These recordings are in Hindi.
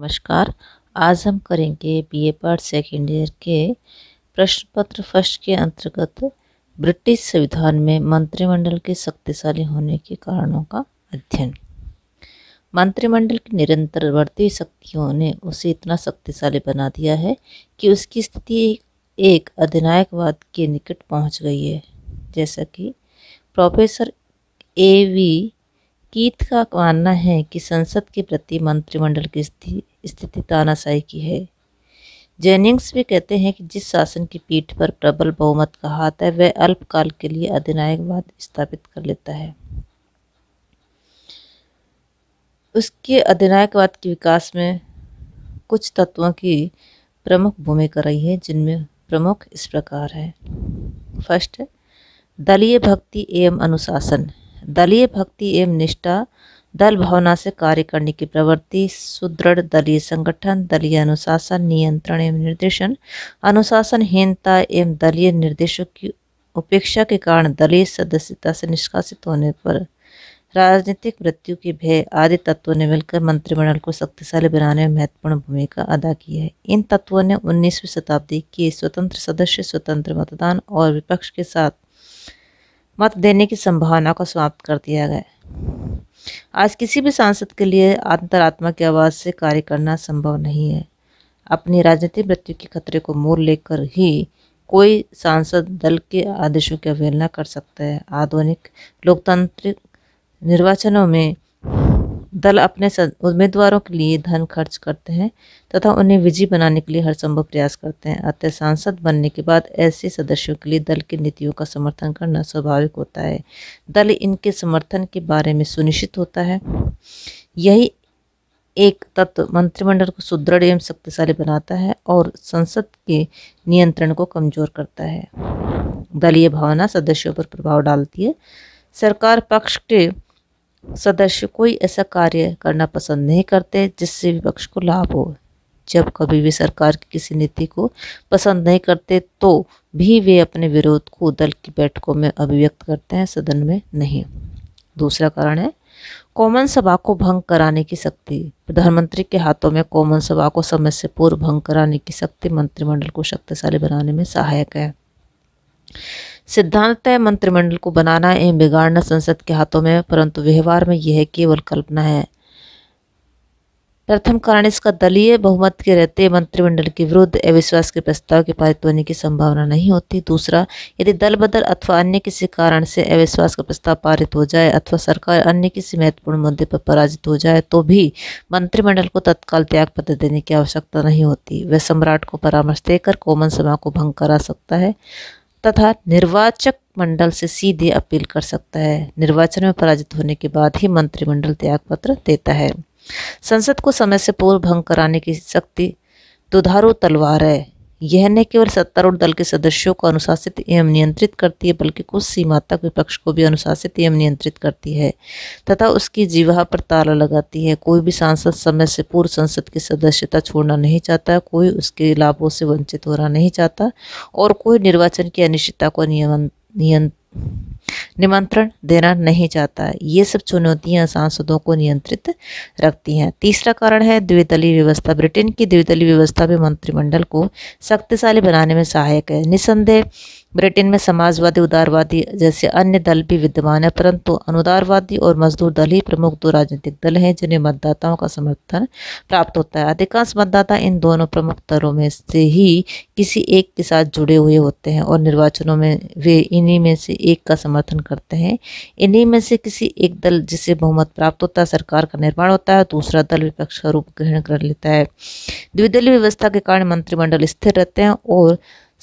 नमस्कार आज हम करेंगे बीए पार्ट सेकेंड ईयर के प्रश्न पत्र फर्स्ट के अंतर्गत ब्रिटिश संविधान में मंत्रिमंडल के शक्तिशाली होने के कारणों का अध्ययन मंत्रिमंडल की निरंतर बढ़ती शक्तियों ने उसे इतना शक्तिशाली बना दिया है कि उसकी स्थिति एक अधिनायकवाद के निकट पहुंच गई है जैसा कि प्रोफेसर ए वी कीत का मानना है कि संसद के प्रति मंत्रिमंडल की स्थिति तानाशाही की है जेनिंग्स भी कहते हैं कि जिस शासन की पीठ पर प्रबल बहुमत का हाथ है वह अल्पकाल के लिए अधिनायकवाद स्थापित कर लेता है उसके अधिनायकवाद के विकास में कुछ तत्वों की प्रमुख भूमिका रही है जिनमें प्रमुख इस प्रकार है फर्स्ट दलीय भक्ति एवं अनुशासन दलीय भक्ति एवं निष्ठा दल भावना से कार्य करने की प्रवृत्ति सुदृढ़ दलीय संगठन दलीय अनुशासन नियंत्रण एवं निर्देशन अनुशासनहीनता एवं दलीय निर्देशों की उपेक्षा के कारण दलीय सदस्यता से निष्कासित होने पर राजनीतिक मृत्यु के भय आदि तत्वों ने मिलकर मंत्रिमंडल को शक्तिशाली बनाने में महत्वपूर्ण भूमिका अदा की है इन तत्वों ने 19वीं शताब्दी के स्वतंत्र सदस्य स्वतंत्र मतदान और विपक्ष के साथ मत देने की संभावना को समाप्त कर दिया गया आज किसी भी सांसद के लिए अंतरात्मा की आवाज़ से कार्य करना संभव नहीं है अपनी राजनीतिक मृत्यु के खतरे को मोड़ लेकर ही कोई सांसद दल के आदेशों की अवहेलना कर सकता है आधुनिक लोकतांत्रिक निर्वाचनों में दल अपने उम्मीदवारों के लिए धन खर्च करते हैं तथा उन्हें विजयी बनाने के लिए हर संभव प्रयास करते हैं अतः सांसद बनने के बाद ऐसे सदस्यों के लिए दल की नीतियों का समर्थन करना स्वाभाविक होता है दल इनके समर्थन के बारे में सुनिश्चित होता है यही एक तत्व मंत्रिमंडल को सुदृढ़ एवं शक्तिशाली बनाता है और संसद के नियंत्रण को कमजोर करता है दलीय भावना सदस्यों पर प्रभाव डालती है सरकार पक्ष के सदस्य कोई ऐसा कार्य करना पसंद नहीं करते जिससे विपक्ष को लाभ हो जब कभी भी सरकार की किसी नीति को पसंद नहीं करते तो भी वे अपने विरोध को दल की बैठकों में अभिव्यक्त करते हैं सदन में नहीं दूसरा कारण है कॉमन सभा को भंग कराने की शक्ति प्रधानमंत्री के हाथों में कॉमन सभा को समय से पूर्व भंग कराने की शक्ति मंत्रिमंडल को शक्तिशाली बनाने में सहायक है सिद्धांत है मंत्रिमंडल को बनाना एवं बिगाड़ना संसद के हाथों में परंतु व्यवहार में यह केवल कल्पना है प्रथम कारण इसका दलीय बहुमत के रहते मंत्रिमंडल के विरुद्ध अविश्वास के प्रस्ताव के पारित होने की संभावना नहीं होती दूसरा यदि दल बदल अथवा अन्य किसी कारण से अविश्वास का प्रस्ताव पारित हो जाए अथवा सरकार अन्य किसी महत्वपूर्ण मुद्दे पर पराजित हो जाए तो भी मंत्रिमंडल को तत्काल त्याग पत्र देने की आवश्यकता नहीं होती वह सम्राट को परामर्श देकर कॉमन सभा को भंग करा सकता है तथा निर्वाचक मंडल से सीधे अपील कर सकता है निर्वाचन में पराजित होने के बाद ही मंत्रिमंडल त्यागपत्र देता है संसद को समय से पूर्व भंग कराने की शक्ति दुधारू तलवार है यह न केवल सत्तारूढ़ दल के सदस्यों को अनुशासित एवं नियंत्रित करती है बल्कि कुछ सीमा तक विपक्ष को भी अनुशासित एवं नियंत्रित करती है तथा उसकी जीवा पर ताला लगाती है कोई भी सांसद समय से पूर्व संसद की सदस्यता छोड़ना नहीं चाहता कोई उसके लाभों से वंचित होना नहीं चाहता और कोई निर्वाचन की अनिश्चितता को नियमन नियंत्रण निमंत्रण देना नहीं चाहता ये सब चुनौतियां सांसदों को नियंत्रित रखती हैं तीसरा कारण है द्विदलीय व्यवस्था ब्रिटेन की द्विदलीय व्यवस्था भी मंत्रिमंडल को शक्तिशाली बनाने में सहायक है निसंदेह ब्रिटेन में समाजवादी उदारवादी जैसे अन्य दल भी विद्यमान है परंतु अनुदारवादी और मजदूर दल ही प्रमुख दो राजनीतिक दल हैं जिन्हें मतदाताओं का समर्थन प्राप्त होता है अधिकांश मतदाता इन दोनों प्रमुख दलों में से ही किसी एक के साथ जुड़े हुए होते हैं और निर्वाचनों में वे इन्हीं में से एक का समर्थन करते हैं इन्हीं में से किसी एक दल जिसे बहुमत प्राप्त होता है सरकार का निर्माण होता है दूसरा दल विपक्ष का रूप ग्रहण कर लेता है द्विदलीय व्यवस्था के कारण मंत्रिमंडल स्थिर रहते हैं और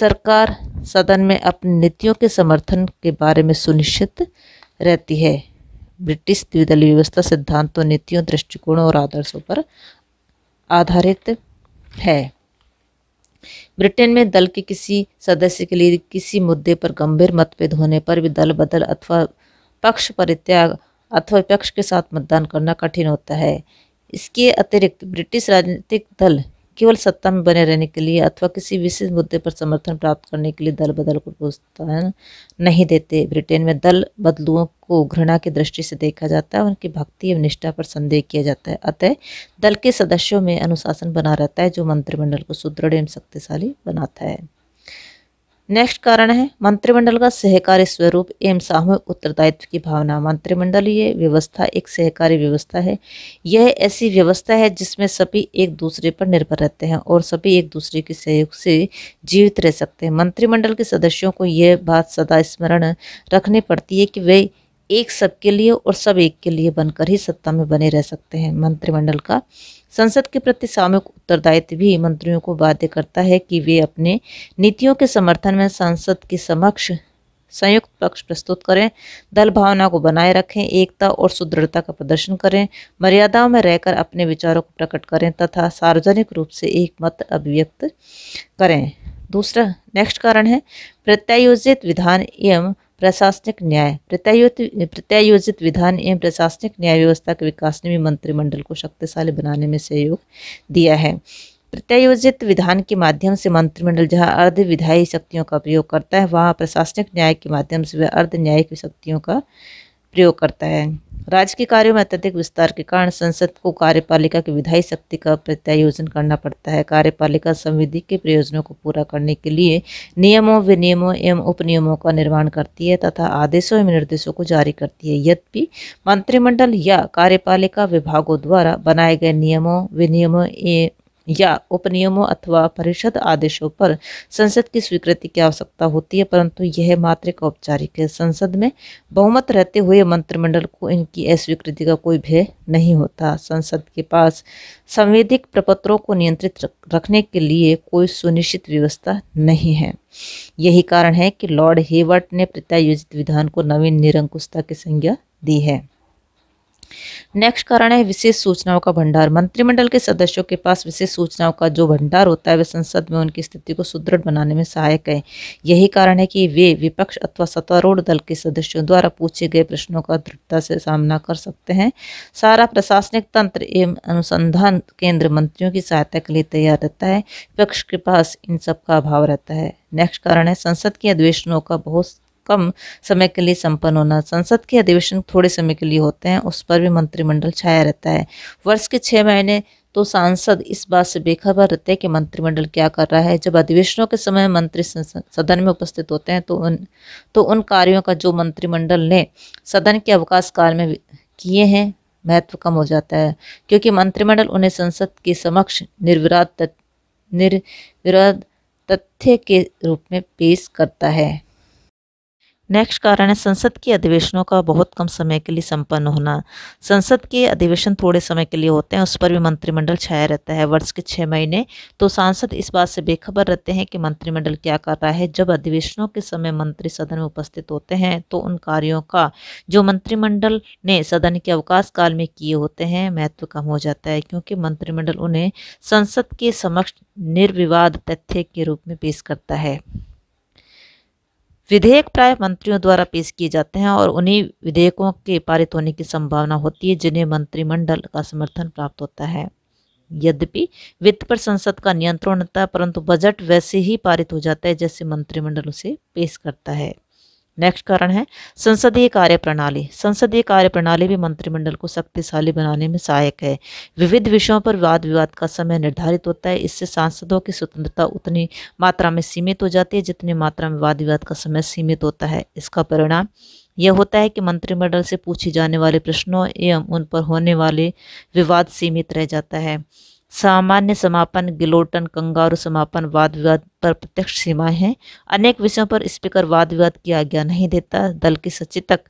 सरकार सदन में अपनी नीतियों के समर्थन के बारे में सुनिश्चित रहती है ब्रिटिश द्विदलीय व्यवस्था सिद्धांतों नीतियों दृष्टिकोणों और आदर्शों पर आधारित है ब्रिटेन में दल के किसी सदस्य के लिए किसी मुद्दे पर गंभीर मतभेद होने पर भी दल बदल अथवा पक्ष परित्याग अथवा विपक्ष के साथ मतदान करना कठिन होता है इसके अतिरिक्त ब्रिटिश राजनीतिक दल केवल सत्ता में बने रहने के लिए अथवा किसी विशेष मुद्दे पर समर्थन प्राप्त करने के लिए दल बदल को प्रोत्साहन नहीं देते ब्रिटेन में दल बदलुओं को घृणा की दृष्टि से देखा जाता है उनकी भक्ति एवं निष्ठा पर संदेह किया जाता है अतः दल के सदस्यों में अनुशासन बना रहता है जो मंत्रिमंडल को सुदृढ़ एवं शक्तिशाली बनाता है नेक्स्ट कारण है मंत्रिमंडल का सहकारी स्वरूप एवं सामूहिक उत्तरदायित्व की भावना मंत्रिमंडलीय व्यवस्था एक सहकारी व्यवस्था है यह ऐसी व्यवस्था है जिसमें सभी एक दूसरे पर निर्भर रहते हैं और सभी एक दूसरे के सहयोग से जीवित रह सकते हैं मंत्रिमंडल के सदस्यों को यह बात सदा स्मरण रखनी पड़ती है कि वे एक सबके लिए और सब एक के लिए बनकर ही सत्ता में बने रह सकते हैं मंत्रिमंडल का संसद के प्रति सामूहिक उत्तरदायित्व भी मंत्रियों को बाध्य करता है कि वे अपने नीतियों के समर्थन में संसद के समक्ष संयुक्त पक्ष प्रस्तुत करें दल भावना को बनाए रखें एकता और सुदृढ़ता का प्रदर्शन करें मर्यादाओं में रहकर अपने विचारों को प्रकट करें तथा सार्वजनिक रूप से एक मत अभिव्यक्त करें दूसरा नेक्स्ट कारण है प्रत्यायोजित विधान एवं प्रशासनिक न्याय प्रत्यायोजित विधान एवं प्रशासनिक न्याय व्यवस्था के विकास ने भी मंत्रिमंडल को शक्तिशाली बनाने में सहयोग दिया है प्रत्यायोजित विधान के माध्यम से मंत्रिमंडल जहां अर्ध विधायी शक्तियों का प्रयोग करता है वहां प्रशासनिक न्याय के माध्यम से वह अर्ध न्यायिक शक्तियों का प्रयोग करता है राज्य के कार्यों में अत्यधिक विस्तार के कारण संसद को कार्यपालिका की विधायी शक्ति का प्रत्यायोजन करना पड़ता है कार्यपालिका संविधि के प्रयोजनों को पूरा करने के लिए नियमों विनियमों एवं उपनियमों का निर्माण करती है तथा आदेशों एवं निर्देशों को जारी करती है यद्यपि मंत्रिमंडल या कार्यपालिका विभागों द्वारा बनाए गए नियमों विनियमों एवं या उपनियमों अथवा परिषद आदेशों पर संसद की स्वीकृति की आवश्यकता होती है परंतु यह मात्र एक औपचारिक है संसद में बहुमत रहते हुए मंत्रिमंडल को इनकी अस्वीकृति का कोई भय नहीं होता संसद के पास संवैधिक प्रपत्रों को नियंत्रित रखने के लिए कोई सुनिश्चित व्यवस्था नहीं है यही कारण है कि लॉर्ड हेवर्ट ने प्रत्यायोजित विधान को नवीन निरंकुशता की संज्ञा दी है नेक्स्ट कारण है विशेष सूचनाओं का भंडार मंत्रिमंडल के सदस्यों के पास विशेष सूचनाओं का जो भंडार होता है वे संसद में उनकी स्थिति को सुदृढ़ बनाने में सहायक है यही कारण है कि वे विपक्ष अथवा सत्तारूढ़ दल के सदस्यों द्वारा पूछे गए प्रश्नों का दृढ़ता से सामना कर सकते हैं सारा प्रशासनिक तंत्र एवं अनुसंधान केंद्र मंत्रियों की सहायता के लिए तैयार रहता है विपक्ष के पास इन सब का अभाव रहता है नेक्स्ट कारण है संसद के अधिवेशनों का बहुत कम समय के लिए संपन्न होना संसद के अधिवेशन थोड़े समय के लिए होते हैं उस पर भी मंत्रिमंडल छाया रहता है वर्ष के छः महीने तो सांसद इस बात से बेखबर रहते हैं कि मंत्रिमंडल क्या कर रहा है जब अधिवेशनों के समय मंत्री सदन में उपस्थित होते हैं तो उन तो उन कार्यों का जो मंत्रिमंडल ने सदन के अवकाश काल में किए हैं महत्व कम हो जाता है क्योंकि मंत्रिमंडल उन्हें संसद के समक्ष निर्विराध निर्विरोध तथ्य के रूप में पेश करता है नेक्स्ट कारण है संसद के अधिवेशनों का बहुत कम समय के लिए संपन्न होना संसद के अधिवेशन थोड़े समय के लिए होते हैं उस पर भी मंत्रिमंडल छाया रहता है वर्ष के छः महीने तो सांसद इस बात से बेखबर रहते हैं कि मंत्रिमंडल क्या कर रहा है जब अधिवेशनों के समय मंत्री सदन में उपस्थित होते हैं तो उन कार्यों का जो मंत्रिमंडल ने सदन के अवकाश काल में किए होते हैं महत्व कम हो जाता है क्योंकि मंत्रिमंडल उन्हें संसद के समक्ष निर्विवाद तथ्य के रूप में पेश करता है विधेयक प्राय मंत्रियों द्वारा पेश किए जाते हैं और उन्हीं विधेयकों के पारित होने की संभावना होती है जिन्हें मंत्रिमंडल का समर्थन प्राप्त होता है यद्यपि वित्त पर संसद का नियंत्रण होता है परंतु बजट वैसे ही पारित हो जाता है जैसे मंत्रिमंडल उसे पेश करता है नेक्स्ट कारण है संसदीय कार्य प्रणाली संसदीय कार्य प्रणाली भी मंत्रिमंडल को शक्तिशाली बनाने में सहायक है विविध विषयों पर वाद विवाद का समय निर्धारित होता है इससे सांसदों की स्वतंत्रता उतनी मात्रा में सीमित हो जाती है जितनी मात्रा में वाद विवाद का समय सीमित होता है इसका परिणाम यह होता है कि मंत्रिमंडल से पूछे जाने वाले प्रश्नों एवं उन पर होने वाले विवाद सीमित रह जाता है सामान्य समापन गिलोटन कंगारू समापन वाद विवाद पर प्रत्यक्ष सीमाएं हैं अनेक विषयों पर स्पीकर वाद विवाद की आज्ञा नहीं देता दल के सचेतक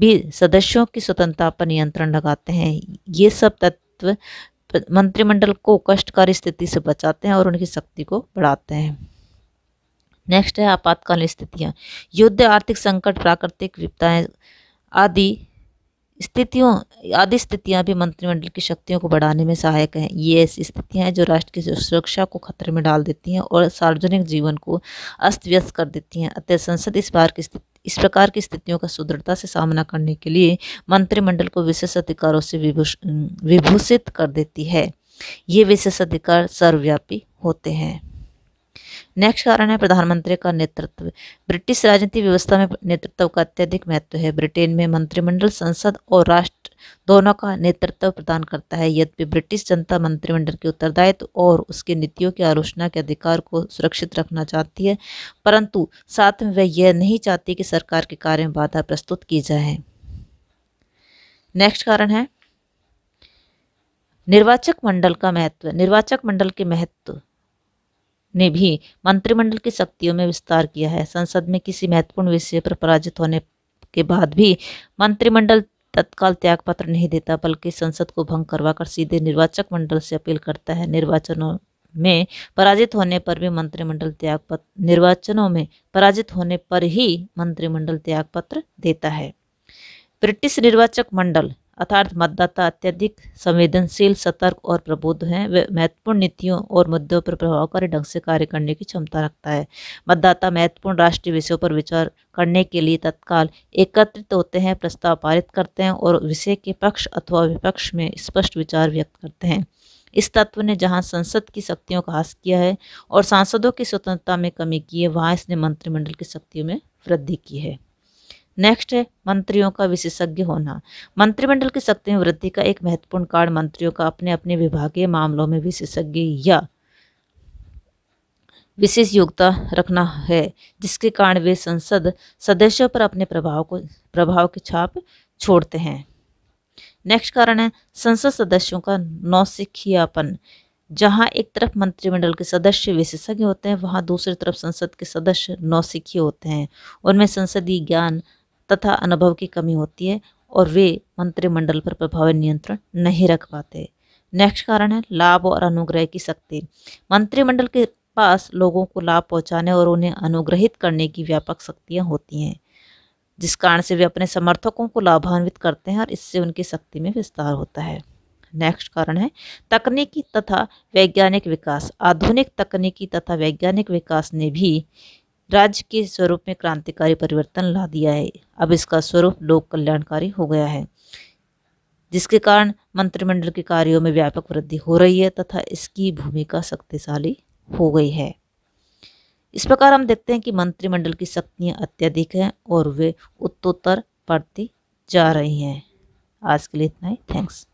भी सदस्यों की स्वतंत्रता पर नियंत्रण लगाते हैं ये सब तत्व मंत्रिमंडल को कष्टकारी स्थिति से बचाते हैं और उनकी शक्ति को बढ़ाते हैं नेक्स्ट है आपातकालीन स्थितियाँ युद्ध आर्थिक संकट प्राकृतिक विपदाएं आदि स्थितियों आदि स्थितियाँ भी मंत्रिमंडल की शक्तियों को बढ़ाने में सहायक हैं ये ऐसी स्थितियाँ हैं जो राष्ट्र की सुरक्षा को खतरे में डाल देती हैं और सार्वजनिक जीवन को अस्त व्यस्त कर देती हैं अतः संसद इस बार की इस प्रकार की स्थितियों का सुदृढ़ता से सामना करने के लिए मंत्रिमंडल को विशेष अधिकारों से विभूषित कर देती है ये विशेष अधिकार सर्वव्यापी होते हैं नेक्स्ट कारण है प्रधानमंत्री का नेतृत्व ब्रिटिश राजनीति व्यवस्था में नेतृत्व का अत्यधिक महत्व है ब्रिटेन में मंत्रिमंडल संसद और राष्ट्र दोनों का नेतृत्व प्रदान करता है यद्यपि ब्रिटिश जनता मंत्रिमंडल के उत्तरदायित्व और उसके नीतियों की आलोचना के अधिकार को सुरक्षित रखना चाहती है परंतु साथ में वह यह नहीं चाहती कि सरकार के कार्य में बाधा प्रस्तुत की जाए नेक्स्ट कारण है निर्वाचक मंडल का महत्व निर्वाचक मंडल के महत्व ने भी मंत्रिमंडल की शक्तियों में विस्तार किया है संसद में किसी महत्वपूर्ण विषय पर पराजित होने के बाद भी मंत्रिमंडल तत्काल त्यागपत्र नहीं देता बल्कि संसद को भंग करवाकर सीधे निर्वाचक मंडल से अपील करता है निर्वाचनों में पराजित होने पर भी मंत्रिमंडल त्यागपत्र निर्वाचनों में पराजित होने पर ही मंत्रिमंडल त्यागपत्र देता है ब्रिटिश निर्वाचक मंडल अर्थात मतदाता अत्यधिक संवेदनशील सतर्क और प्रबुद्ध हैं वे महत्वपूर्ण नीतियों और मुद्दों पर प्रभावकारी ढंग से कार्य करने की क्षमता रखता है मतदाता महत्वपूर्ण राष्ट्रीय विषयों पर विचार करने के लिए तत्काल एकत्रित होते हैं प्रस्ताव पारित करते हैं और विषय के पक्ष अथवा विपक्ष में स्पष्ट विचार व्यक्त करते हैं इस तत्व ने जहाँ संसद की शक्तियों का हास किया है और सांसदों की स्वतंत्रता में कमी की है वहाँ इसने मंत्रिमंडल की शक्तियों में वृद्धि की है नेक्स्ट है मंत्रियों का विशेषज्ञ होना मंत्रिमंडल की शक्ति में वृद्धि का एक महत्वपूर्ण कारण मंत्रियों का अपने अपने विभागीय मामलों में विशेषज्ञ या विशेष योग्यता रखना है जिसके कारण वे संसद सदस्यों पर अपने प्रभाव को प्रभाव की छाप छोड़ते हैं नेक्स्ट कारण है संसद सदस्यों का नौसिखियापन जहां एक तरफ मंत्रिमंडल के सदस्य विशेषज्ञ होते हैं वहां दूसरी तरफ संसद के सदस्य नौसिखी होते हैं उनमें संसदीय ज्ञान तथा अनुभव की कमी होती है और वे मंत्रिमंडल पर प्रभावी नियंत्रण नहीं रख पाते नेक्स्ट कारण है लाभ और अनुग्रह की शक्ति मंत्रिमंडल के पास लोगों को लाभ पहुंचाने और उन्हें अनुग्रहित करने की व्यापक शक्तियाँ होती हैं जिस कारण से वे अपने समर्थकों को लाभान्वित करते हैं और इससे उनकी शक्ति में विस्तार होता है नेक्स्ट कारण है तकनीकी तथा वैज्ञानिक विकास आधुनिक तकनीकी तथा वैज्ञानिक विकास ने भी राज्य के स्वरूप में क्रांतिकारी परिवर्तन ला दिया है अब इसका स्वरूप लोक कल्याणकारी हो गया है जिसके कारण मंत्रिमंडल के कार्यों में व्यापक वृद्धि हो रही है तथा इसकी भूमिका शक्तिशाली हो गई है इस प्रकार हम देखते हैं कि मंत्रिमंडल की शक्तियाँ अत्यधिक हैं और वे उत्तोत्तर बढ़ती जा रही हैं आज के लिए इतना ही थैंक्स